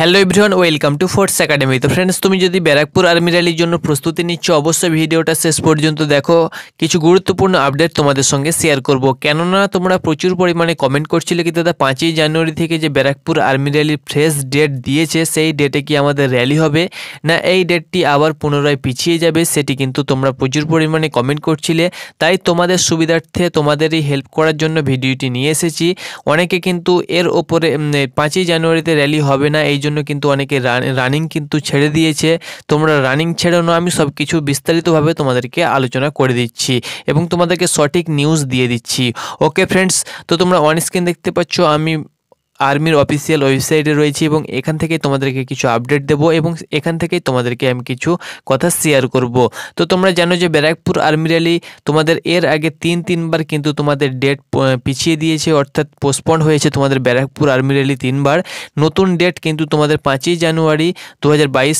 hello everyone welcome to force academy তো friends তুমি যদি ব্যারাকপুর আর্মি র্যালির জন্য প্রস্তুতি নিচ্ছ অবশ্যই ভিডিওটা শেষ পর্যন্ত দেখো কিছু গুরুত্বপূর্ণ আপডেট তোমাদের সঙ্গে শেয়ার করব কেননা তোমরা প্রচুর পরিমাণে কমেন্ট করছিলে কি দাদা পাঁচই জানুয়ারি থেকে যে ব্যারাকপুর আর্মি র্যালির ফ্রেশ ডেট দিয়েছে সেই ডেটে কি আমাদের র্যালি হবে না এই ডেটটি আবার পুনরায় পিছিয়ে যাবে সেটি কিন্তু তোমরা প্রচুর পরিমাণে কমেন্ট করছিলে তাই তোমাদের সুবিধার্থে তোমাদেরই হেল্প করার জন্য ভিডিওটি নিয়ে এসেছি অনেকে কিন্তু এর ওপরে পাঁচই জানুয়ারিতে র্যালি হবে না এই জন্য কিন্তু অনেকে রানিং কিন্তু ছেড়ে দিয়েছে তোমরা রানিং ছেড়ে না আমি সব কিছু বিস্তারিতভাবে তোমাদেরকে আলোচনা করে দিচ্ছি এবং তোমাদেরকে সঠিক নিউজ দিয়ে দিচ্ছি ওকে ফ্রেন্ডস তো তোমরা অন স্ক্রিন দেখতে পাচ্ছ আমি আর্মির অফিসিয়াল ওয়েবসাইটে রয়েছি এবং এখান থেকে তোমাদেরকে কিছু আপডেট দেব এবং এখান থেকেই তোমাদেরকে আমি কিছু কথা শেয়ার করব তো তোমরা জানো যে ব্যারাকপুর আর্মি র্যালি তোমাদের এর আগে তিন তিনবার কিন্তু তোমাদের ডেট পিছিয়ে দিয়েছে অর্থাৎ পোস্টপন্ড হয়েছে তোমাদের ব্যারাকপুর আর্মি র্যালি তিনবার নতুন ডেট কিন্তু তোমাদের পাঁচই জানুয়ারি দু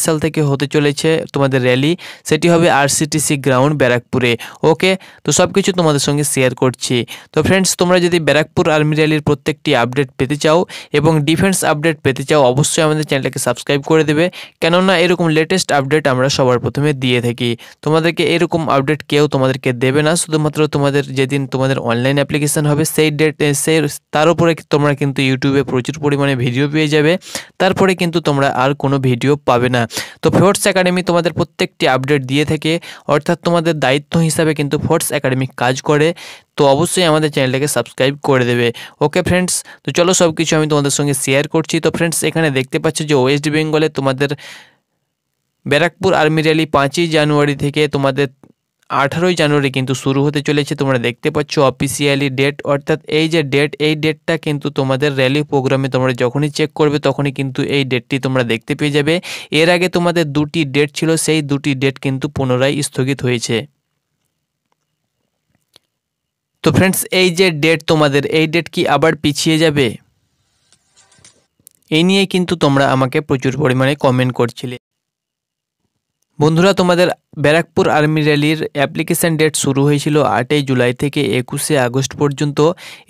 সাল থেকে হতে চলেছে তোমাদের র্যালি সেটি হবে আরসিটিসি গ্রাউন্ড ব্যারাকপুরে ওকে তো সব কিছু তোমাদের সঙ্গে শেয়ার করছি তো ফ্রেন্ডস তোমরা যদি ব্যারাকপুর আর্মি র্যালির প্রত্যেকটি আপডেট পেতে চাও এবং ডিফেন্স আপডেট পেতে চাও অবশ্যই আমাদের চ্যানেলটাকে সাবস্ক্রাইব করে দেবে কেননা এরকম লেটেস্ট আপডেট আমরা সবার প্রথমে দিয়ে থাকি তোমাদেরকে এরকম আপডেট কেউ তোমাদেরকে দেবে না শুধুমাত্র তোমাদের যেদিন তোমাদের অনলাইন অ্যাপ্লিকেশান হবে সেই ডেট সেই তার উপরে তোমরা কিন্তু ইউটিউবে প্রচুর পরিমাণে ভিডিও পেয়ে যাবে তারপরে কিন্তু তোমরা আর কোনো ভিডিও পাবে না তো ফোর্টস একাডেমি তোমাদের প্রত্যেকটি আপডেট দিয়ে থাকে অর্থাৎ তোমাদের দায়িত্ব হিসাবে কিন্তু ফোর্টস একাডেমি কাজ করে তো অবশ্যই আমাদের চ্যানেলটাকে সাবস্ক্রাইব করে দেবে ওকে ফ্রেন্ডস তো চলো সব কিছু আমি তোমাদের সঙ্গে শেয়ার করছি তো ফ্রেন্ডস এখানে দেখতে পাচ্ছ যে ওয়েস্ট বেঙ্গলে তোমাদের ব্যারাকপুর আর্মি র্যালি পাঁচই জানুয়ারি থেকে তোমাদের আঠারোই জানুয়ারি কিন্তু শুরু হতে চলেছে তোমরা দেখতে পাচ্ছ অফিসিয়ালি ডেট অর্থাৎ এই যে ডেট এই ডেটটা কিন্তু তোমাদের র্যালি প্রোগ্রামে তোমরা যখনই চেক করবে তখনই কিন্তু এই ডেটটি তোমরা দেখতে পেয়ে যাবে এর আগে তোমাদের দুটি ডেট ছিল সেই দুটি ডেট কিন্তু পুনরায় স্থগিত হয়েছে তো ফ্রেন্ডস এই যে ডেট তোমাদের এই ডেট কি আবার পিছিয়ে যাবে এই নিয়ে কিন্তু তোমরা আমাকে প্রচুর পরিমাণে কমেন্ট করছিলে বন্ধুরা তোমাদের ব্যারাকপুর আর্মি র্যালির অ্যাপ্লিকেশান ডেট শুরু হয়েছিল আটই জুলাই থেকে একুশে আগস্ট পর্যন্ত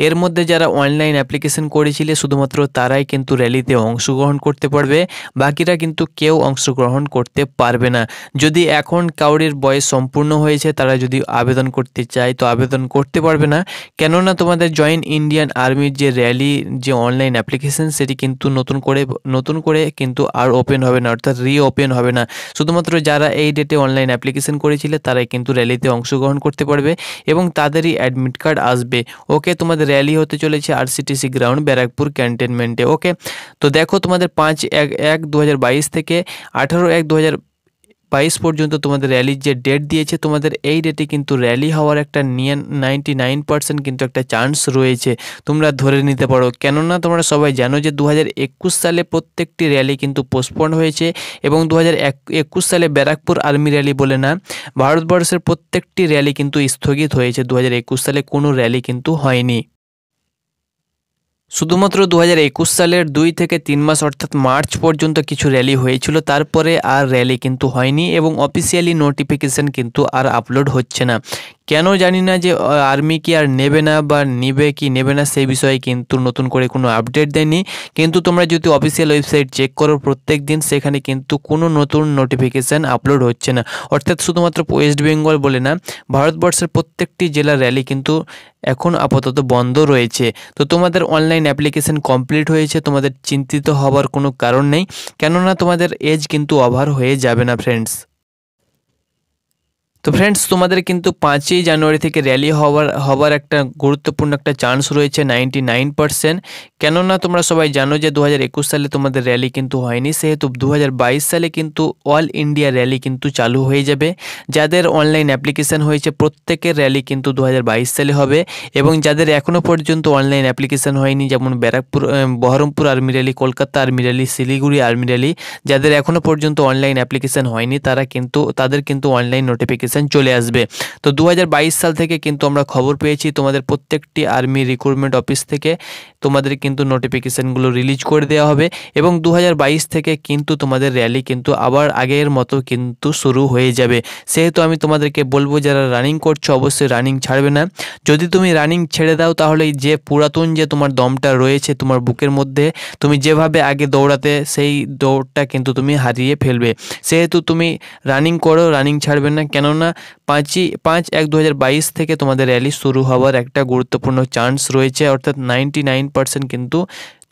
এর মধ্যে যারা অনলাইন অ্যাপ্লিকেশান করেছিলে শুধুমাত্র তারাই কিন্তু র্যালিতে অংশগ্রহণ করতে পারবে বাকিরা কিন্তু কেউ অংশগ্রহণ করতে পারবে না যদি এখন কাউরির বয়স সম্পূর্ণ হয়েছে তারা যদি আবেদন করতে চায় তো আবেদন করতে পারবে না কেননা তোমাদের জয়েন্ট ইন্ডিয়ান আর্মির যে র্যালি যে অনলাইন অ্যাপ্লিকেশান সেটি কিন্তু নতুন করে নতুন করে কিন্তু আর ওপেন হবে না অর্থাৎ রি ওপেন হবে না শুধুমাত্র যারা এই ডেটে অনলাইন অ্যাপ্লিকেশন করেছিলে তারাই কিন্তু র্যালিতে অংশগ্রহণ করতে পারবে এবং তাদেরই অ্যাডমিট কার্ড আসবে ওকে তোমাদের র্যালি হতে চলেছে আরসিটিসি গ্রাউন্ড ব্যারাকপুর ক্যান্টনমেন্টে ওকে তো দেখো তোমাদের পাঁচ এক এক দু থেকে আঠারো এক দু বাইশ পর্যন্ত তোমাদের র্যালির যে ডেট দিয়েছে তোমাদের এই ডেটে কিন্তু র্যালি হওয়ার একটা নিয়ে নাইনটি নাইন পার্সেন্ট কিন্তু একটা চান্স রয়েছে তোমরা ধরে নিতে পারো কেননা তোমরা সবাই জানো যে দু সালে প্রত্যেকটি র্যালি কিন্তু পোস্টপন্ড হয়েছে এবং দু সালে ব্যারাকপুর আর্মি র্যালি বলে না ভারতবর্ষের প্রত্যেকটি র্যালি কিন্তু স্থগিত হয়েছে দু সালে কোনো র্যালি কিন্তু হয়নি শুধুমাত্র দু হাজার একুশ সালের দুই থেকে তিন মাস অর্থাৎ মার্চ পর্যন্ত কিছু র্যালি হয়েছিল তারপরে আর র্যালি কিন্তু হয়নি এবং অফিসিয়ালি নোটিফিকেশান কিন্তু আর আপলোড হচ্ছে না কেন জানি না যে আর্মি কি আর নেবে না বা নেবে কি নেবে না সেই বিষয়ে কিন্তু নতুন করে কোনো আপডেট দেয়নি কিন্তু তোমরা যদি অফিসিয়াল ওয়েবসাইট চেক করো প্রত্যেক দিন সেখানে কিন্তু কোনো নতুন নোটিফিকেশান আপলোড হচ্ছে না অর্থাৎ শুধুমাত্র ওয়েস্ট বেঙ্গল বলে না ভারতবর্ষের প্রত্যেকটি জেলার র্যালি কিন্তু এখন আপাতত বন্ধ রয়েছে তো তোমাদের অনলাইন অ্যাপ্লিকেশন কমপ্লিট হয়েছে তোমাদের চিন্তিত হওয়ার কোনো কারণ নেই কেননা তোমাদের এজ কিন্তু ওভার হয়ে যাবে না ফ্রেন্ডস তো ফ্রেন্ডস তোমাদের কিন্তু পাঁচই জানুয়ারি থেকে র্যালি হওয়ার হবার একটা গুরুত্বপূর্ণ একটা চান্স রয়েছে নাইনটি নাইন পার্সেন্ট কেননা তোমরা সবাই জানো যে দু হাজার একুশ সালে তোমাদের র্যালি কিন্তু হয়নি সেহেতু দু হাজার বাইশ সালে কিন্তু অল ইন্ডিয়া র্যালি কিন্তু চালু হয়ে যাবে যাদের অনলাইন অ্যাপ্লিকেশান হয়েছে প্রত্যেকের র্যালি কিন্তু দু হাজার বাইশ সালে হবে এবং যাদের এখনও পর্যন্ত অনলাইন অ্যাপ্লিকেশান হয়নি যেমন Barrackpore Berhampore army rally Kolkata army rally Siliguri army rally যাদের এখনও পর্যন্ত অনলাইন অ্যাপ্লিকেশান হয়নি তারা কিন্তু তাদের কিন্তু অনলাইন নোটিফিকেশান ভ্যাকেন্সি চলে আসবে তো দু সাল থেকে কিন্তু আমরা খবর পেয়েছি তোমাদের প্রত্যেকটি আর্মি রিক্রুটমেন্ট অফিস থেকে তোমাদের কিন্তু নোটিফিকেশানগুলো রিলিজ করে দেওয়া হবে এবং দু থেকে কিন্তু তোমাদের র্যালি কিন্তু আবার আগের মতো কিন্তু শুরু হয়ে যাবে সেহেতু আমি তোমাদেরকে বলবো যারা রানিং করছো অবশ্যই রানিং ছাড়বে না যদি তুমি রানিং ছেড়ে দাও তাহলে যে পুরাতন যে তোমার দমটা রয়েছে তোমার বুকের মধ্যে তুমি যেভাবে আগে দৌড়াতে সেই দৌড়টা কিন্তু তুমি হারিয়ে ফেলবে সেহেতু তুমি রানিং করো রানিং ছাড়বে না কেননা কেননা পাঁচই পাঁচ এক দু বাইশ থেকে তোমাদের র্যালি শুরু হওয়ার একটা গুরুত্বপূর্ণ চান্স রয়েছে অর্থাৎ নাইনটি নাইন কিন্তু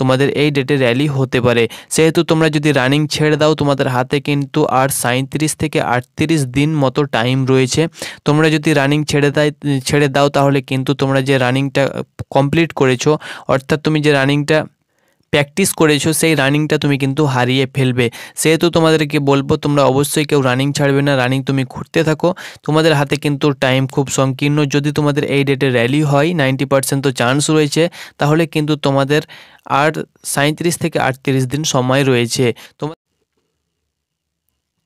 তোমাদের এই ডেটে র্যালি হতে পারে সেহেতু তোমরা যদি রানিং ছেড়ে দাও তোমাদের হাতে কিন্তু আর সাঁত্রিশ থেকে আটত্রিশ দিন মতো টাইম রয়েছে তোমরা যদি রানিং ছেড়ে দেয় ছেড়ে দাও তাহলে কিন্তু তোমরা যে রানিংটা কমপ্লিট করেছো অর্থাৎ তুমি যে রানিংটা প্র্যাকটিস করেছো সেই রানিংটা তুমি কিন্তু হারিয়ে ফেলবে সেহেতু তোমাদেরকে বলবো তোমরা অবশ্যই কেউ রানিং ছাড়বে না রানিং তুমি ঘুরতে থাকো তোমাদের হাতে কিন্তু টাইম খুব সংকীর্ণ যদি তোমাদের এই ডেটে র্যালি হয় নাইনটি পার্সেন্ট তো চান্স রয়েছে তাহলে কিন্তু তোমাদের আর সাঁত্রিশ থেকে আটত্রিশ দিন সময় রয়েছে তোমার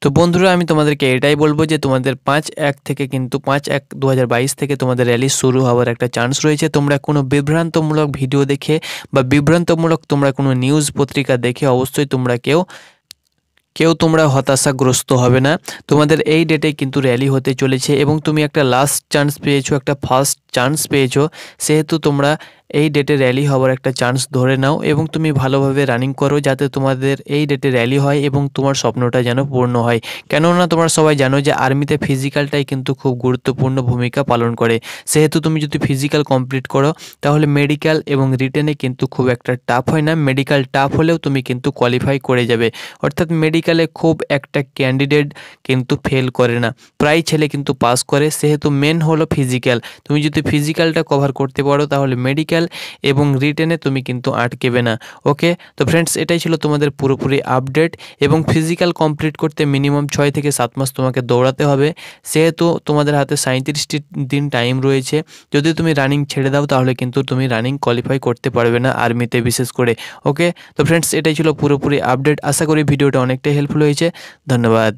তো বন্ধুরা আমি তোমাদেরকে এটাই বলবো যে তোমাদের পাঁচ এক থেকে কিন্তু পাঁচ এক দু থেকে তোমাদের র্যালি শুরু হওয়ার একটা চান্স রয়েছে তোমরা কোনো বিভ্রান্তমূলক ভিডিও দেখে বা বিভ্রান্তমূলক তোমরা কোনো নিউজ পত্রিকা দেখে অবশ্যই তোমরা কেউ কেউ তোমরা হতাশাগ্রস্ত হবে না তোমাদের এই ডেটে কিন্তু র্যালি হতে চলেছে এবং তুমি একটা লাস্ট চান্স পেয়েছো একটা ফার্স্ট চান্স পেয়েছো সেহেতু তোমরা এই ডেটে র্যালি হওয়ার একটা চান্স ধরে নাও এবং তুমি ভালোভাবে রানিং করো যাতে তোমাদের এই ডেটে র্যালি হয় এবং তোমার স্বপ্নটা যেন পূর্ণ হয় কেননা তোমার সবাই জানো যে আর্মিতে ফিজিক্যালটাই কিন্তু খুব গুরুত্বপূর্ণ ভূমিকা পালন করে সেহেতু তুমি যদি ফিজিক্যাল কমপ্লিট করো তাহলে মেডিকেল এবং রিটেনে কিন্তু খুব একটা টাফ হয় না মেডিকেল টাফ হলেও তুমি কিন্তু কোয়ালিফাই করে যাবে অর্থাৎ মেডিকেলে খুব একটা ক্যান্ডিডেট কিন্তু ফেল করে না প্রায় ছেলে কিন্তু পাস করে সেহেতু মেন হলো ফিজিক্যাল তুমি যদি ফিজিক্যালটা কভার করতে পারো তাহলে মেডিকেল প্র্যাকটিক্যাল এবং রিটেনে তুমি কিন্তু আটকেবে না ওকে তো ফ্রেন্ডস এটাই ছিল তোমাদের পুরোপুরি আপডেট এবং ফিজিক্যাল কমপ্লিট করতে মিনিমাম ছয় থেকে সাত মাস তোমাকে দৌড়াতে হবে সেহেতু তোমাদের হাতে সাঁত্রিশটি দিন টাইম রয়েছে যদি তুমি রানিং ছেড়ে দাও তাহলে কিন্তু তুমি রানিং কোয়ালিফাই করতে পারবে না আর্মিতে বিশেষ করে ওকে তো ফ্রেন্ডস এটাই ছিল পুরোপুরি আপডেট আশা করি ভিডিওটা অনেকটাই হেল্পফুল হয়েছে ধন্যবাদ